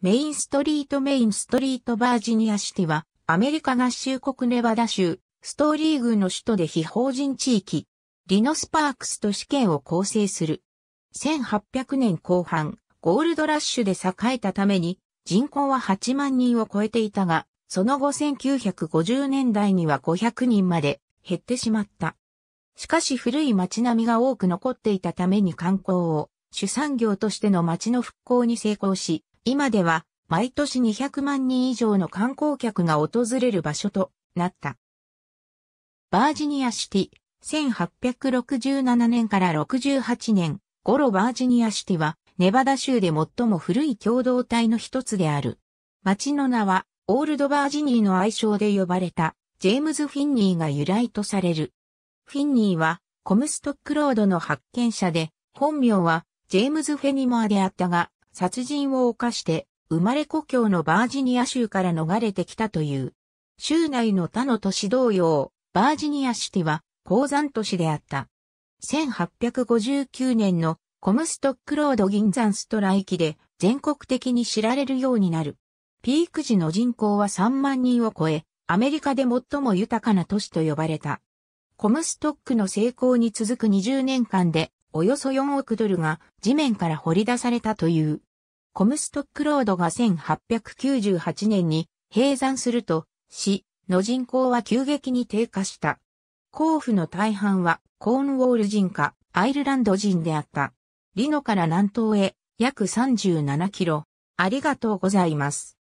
メインストリートメインストリートバージニアシティは、アメリカ合衆国ネバダ州、ストーリー郡の首都で非法人地域、リノスパークスと試験を構成する。1800年後半、ゴールドラッシュで栄えたために、人口は8万人を超えていたが、その後1950年代には500人まで減ってしまった。しかし古い街並みが多く残っていたために観光を主産業としての街の復興に成功し、今では毎年200万人以上の観光客が訪れる場所となった。バージニアシティ、1867年から68年、頃バージニアシティはネバダ州で最も古い共同体の一つである。町の名はオールドバージニーの愛称で呼ばれたジェームズ・フィンニーが由来とされる。フィンニーはコムストックロードの発見者で、本名はジェームズ・フェニモアであったが、殺人を犯して生まれ故郷のバージニア州から逃れてきたという。州内の他の都市同様、バージニアシティは鉱山都市であった。1859年のコムストックロード銀山ストライキで全国的に知られるようになる。ピーク時の人口は3万人を超え、アメリカで最も豊かな都市と呼ばれた。コムストックの成功に続く20年間で、およそ4億ドルが地面から掘り出されたという。コムストックロードが1898年に閉山すると、市の人口は急激に低下した。甲府の大半はコーンウォール人かアイルランド人であった。リノから南東へ約37キロ。ありがとうございます。